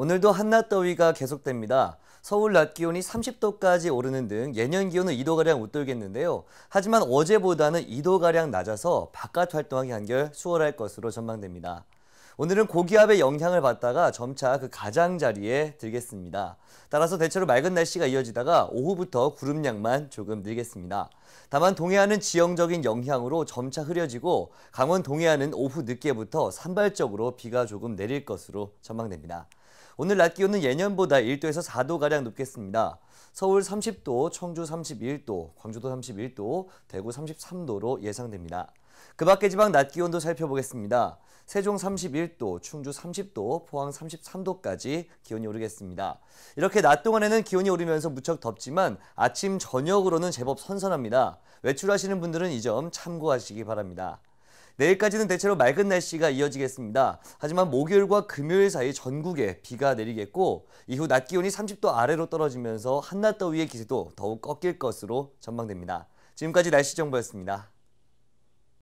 오늘도 한낮 더위가 계속됩니다. 서울 낮 기온이 30도까지 오르는 등 예년 기온은 2도가량 웃돌겠는데요. 하지만 어제보다는 2도가량 낮아서 바깥 활동하기 한결 수월할 것으로 전망됩니다. 오늘은 고기압의 영향을 받다가 점차 그 가장자리에 들겠습니다. 따라서 대체로 맑은 날씨가 이어지다가 오후부터 구름량만 조금 늘겠습니다. 다만 동해안은 지형적인 영향으로 점차 흐려지고 강원 동해안은 오후 늦게부터 산발적으로 비가 조금 내릴 것으로 전망됩니다. 오늘 낮 기온은 예년보다 1도에서 4도가량 높겠습니다. 서울 30도, 청주 31도, 광주도 31도, 대구 33도로 예상됩니다. 그 밖의 지방 낮 기온도 살펴보겠습니다. 세종 31도, 충주 30도, 포항 33도까지 기온이 오르겠습니다. 이렇게 낮 동안에는 기온이 오르면서 무척 덥지만 아침 저녁으로는 제법 선선합니다. 외출하시는 분들은 이 점 참고하시기 바랍니다. 내일까지는 대체로 맑은 날씨가 이어지겠습니다. 하지만 목요일과 금요일 사이 전국에 비가 내리겠고 이후 낮 기온이 30도 아래로 떨어지면서 한낮 더위의 기세도 더욱 꺾일 것으로 전망됩니다. 지금까지 날씨 정보였습니다.